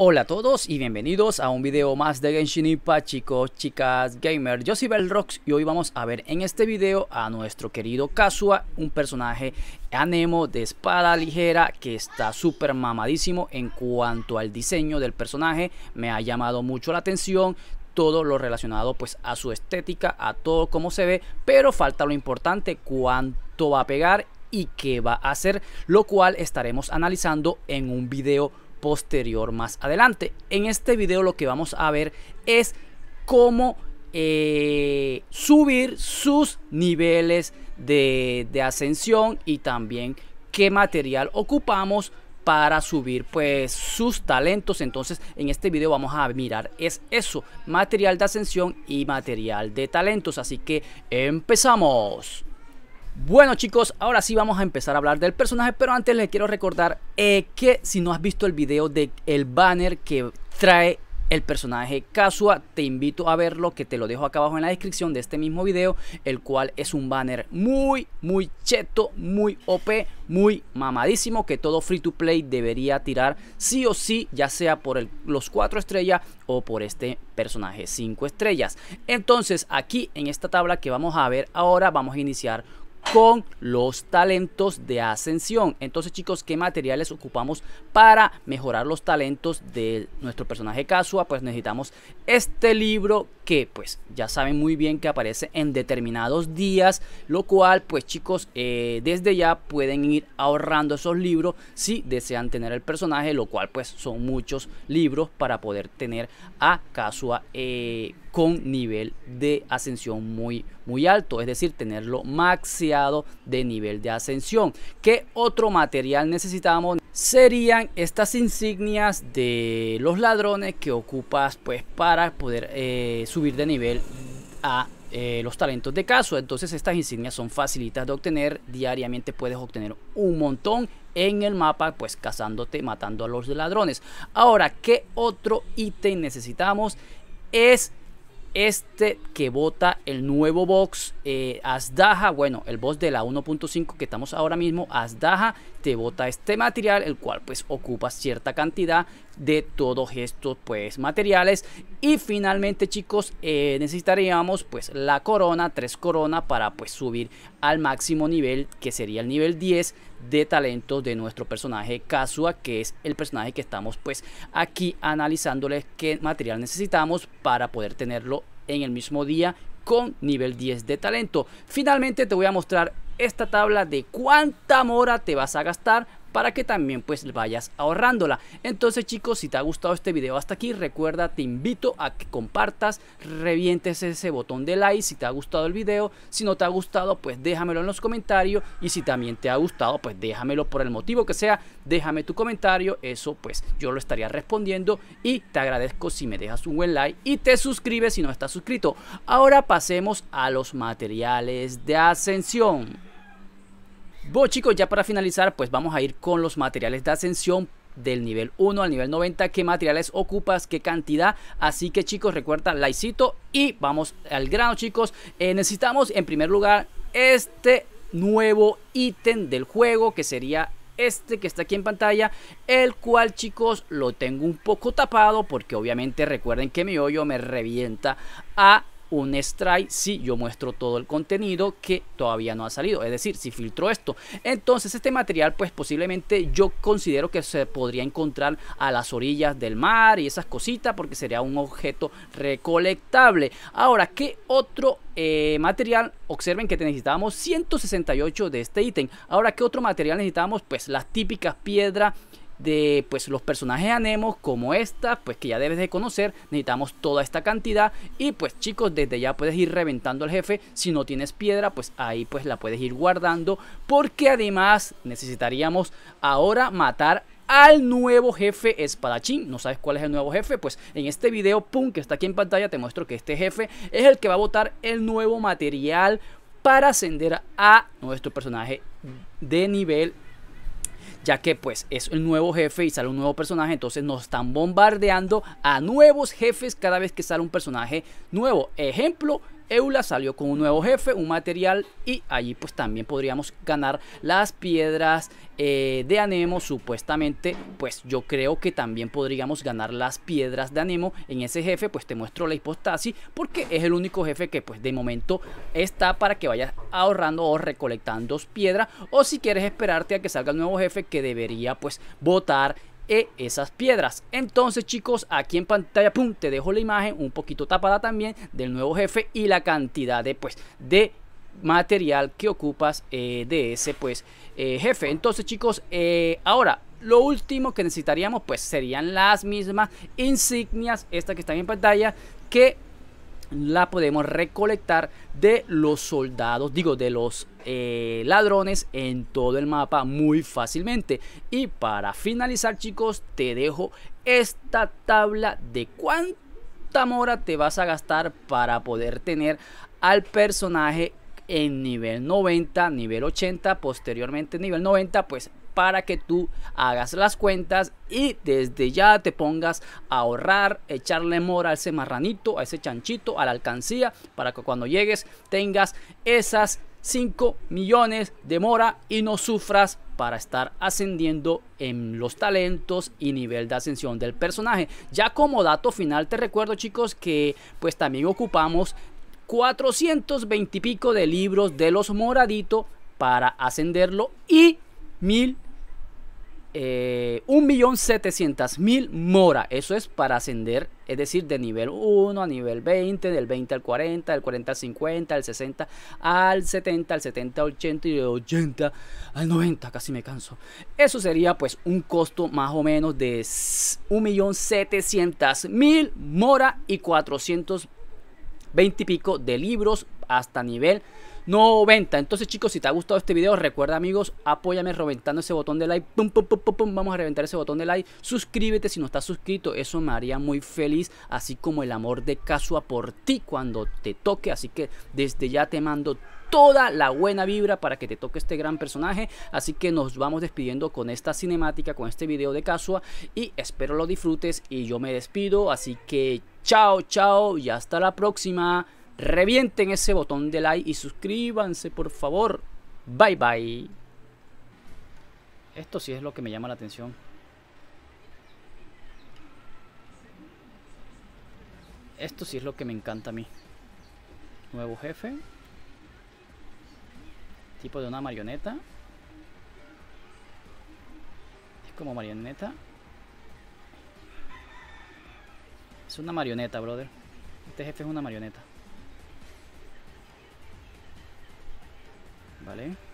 Hola a todos y bienvenidos a un video más de Genshin Impact chicos, chicas, gamer, yo soy Belrox y hoy vamos a ver en este video a nuestro querido Kasua un personaje anemo de espada ligera que está súper mamadísimo en cuanto al diseño del personaje, me ha llamado mucho la atención, todo lo relacionado pues a su estética, a todo cómo se ve, pero falta lo importante, cuánto va a pegar y qué va a hacer, lo cual estaremos analizando en un video posterior más adelante. En este video lo que vamos a ver es cómo eh, subir sus niveles de, ascensión y también qué material ocupamos para subir pues sus talentos entonces en este video vamos a mirar es eso material de ascensión y material de talentos así que empezamos bueno chicos, ahora sí vamos a empezar a hablar del personaje, pero antes les quiero recordar eh, que si no has visto el video del el banner que trae el personaje Casua, te invito a verlo, que te lo dejo acá abajo en la descripción de este mismo video, el cual es un banner muy, muy cheto, muy OP, muy mamadísimo, que todo free to play debería tirar sí o sí, ya sea por los 4 estrellas o por este personaje 5 estrellas. Entonces aquí en esta tabla que vamos a ver ahora, vamos a iniciar con los talentos de ascensión. Entonces chicos, ¿qué materiales ocupamos para mejorar los talentos de nuestro personaje Casua? Pues necesitamos este libro que pues ya saben muy bien que aparece en determinados días, lo cual pues chicos eh, desde ya pueden ir ahorrando esos libros si desean tener el personaje, lo cual pues son muchos libros para poder tener a Casua eh, con nivel de ascensión muy muy alto, es decir, tenerlo maxia de nivel de ascensión. ¿Qué otro material necesitamos? Serían estas insignias de los ladrones que ocupas pues para poder eh, subir de nivel a eh, los talentos de caso. Entonces estas insignias son facilitas de obtener. Diariamente puedes obtener un montón en el mapa, pues cazándote, matando a los ladrones. Ahora, ¿qué otro ítem necesitamos? Es este que bota el nuevo box eh, Asdaja, bueno, el box de la 1.5 que estamos ahora mismo, Asdaja te bota este material, el cual pues ocupa cierta cantidad de todos estos pues materiales. Y finalmente chicos, eh, necesitaríamos pues la corona, tres corona para pues subir al máximo nivel que sería el nivel 10 de talento de nuestro personaje kasua que es el personaje que estamos pues aquí analizándoles qué material necesitamos para poder tenerlo en el mismo día con nivel 10 de talento. Finalmente te voy a mostrar esta tabla de cuánta mora te vas a gastar para que también pues vayas ahorrándola. Entonces chicos, si te ha gustado este video hasta aquí, recuerda, te invito a que compartas, revientes ese botón de like si te ha gustado el video, si no te ha gustado pues déjamelo en los comentarios y si también te ha gustado pues déjamelo por el motivo que sea, déjame tu comentario, eso pues yo lo estaría respondiendo y te agradezco si me dejas un buen like y te suscribes si no estás suscrito. Ahora pasemos a los materiales de ascensión. Bueno chicos, ya para finalizar, pues vamos a ir con los materiales de ascensión del nivel 1 al nivel 90, qué materiales ocupas, qué cantidad. Así que chicos, recuerda, likecito y vamos al grano chicos. Eh, necesitamos en primer lugar este nuevo ítem del juego que sería este que está aquí en pantalla, el cual chicos lo tengo un poco tapado porque obviamente recuerden que mi hoyo me revienta a un strike si yo muestro todo el contenido que todavía no ha salido. Es decir, si filtro esto. Entonces este material pues posiblemente yo considero que se podría encontrar a las orillas del mar y esas cositas porque sería un objeto recolectable. Ahora, ¿qué otro eh, material, observen que necesitábamos 168 de este ítem. Ahora, ¿qué otro material necesitábamos? Pues las típicas piedras de pues los personajes anemos como esta, pues que ya debes de conocer, necesitamos toda esta cantidad y pues chicos, desde ya puedes ir reventando al jefe, si no tienes piedra, pues ahí pues la puedes ir guardando, porque además necesitaríamos ahora matar al nuevo jefe espadachín. ¿No sabes cuál es el nuevo jefe? Pues en este video, pum, que está aquí en pantalla, te muestro que este jefe es el que va a botar el nuevo material para ascender a nuestro personaje de nivel ya que pues es el nuevo jefe y sale un nuevo personaje, entonces nos están bombardeando a nuevos jefes cada vez que sale un personaje nuevo. Ejemplo, Eula salió con un nuevo jefe, un material y allí pues también podríamos ganar las piedras eh, de Anemo supuestamente pues yo creo que también podríamos ganar las piedras de Anemo en ese jefe pues te muestro la hipostasis porque es el único jefe que pues de momento está para que vayas ahorrando o recolectando piedras o si quieres esperarte a que salga el nuevo jefe que debería pues votar e esas piedras. Entonces chicos, aquí en pantalla, pum, te dejo la imagen un poquito tapada también del nuevo jefe y la cantidad de pues de material que ocupas eh, de ese pues eh, jefe entonces chicos eh, ahora lo último que necesitaríamos pues serían las mismas insignias estas que están en pantalla que la podemos recolectar de los soldados, digo, de los eh, ladrones en todo el mapa muy fácilmente. Y para finalizar, chicos, te dejo esta tabla de cuánta mora te vas a gastar para poder tener al personaje en nivel 90, nivel 80, posteriormente nivel 90, pues para que tú hagas las cuentas y desde ya te pongas a ahorrar, echarle mora a ese marranito, a ese chanchito, a la alcancía, para que cuando llegues tengas esas 5 millones de mora y no sufras para estar ascendiendo en los talentos y nivel de ascensión del personaje. Ya como dato final te recuerdo chicos que pues también ocupamos 420 y pico de libros de los moraditos para ascenderlo y mil eh, 1.700.000 mora. Eso es para ascender, es decir, de nivel 1 a nivel 20, del 20 al 40, del 40 al 50, del 60 al 70, al 70 al 80 y del 80 al 90, casi me canso. Eso sería pues un costo más o menos de mil mora y 420 20 y pico de libros hasta nivel 90. Entonces, chicos, si te ha gustado este video, recuerda, amigos, apóyame reventando ese botón de like. Vamos a reventar ese botón de like. Suscríbete si no estás suscrito. Eso me haría muy feliz. Así como el amor de Casua por ti cuando te toque. Así que desde ya te mando toda la buena vibra para que te toque este gran personaje. Así que nos vamos despidiendo con esta cinemática, con este video de Casua. Y espero lo disfrutes. Y yo me despido. Así que Chao, chao y hasta la próxima. Revienten ese botón de like y suscríbanse, por favor. Bye, bye. Esto sí es lo que me llama la atención. Esto sí es lo que me encanta a mí. Nuevo jefe. Tipo de una marioneta. Es como marioneta. Es una marioneta, brother. Este jefe es una marioneta. Vale.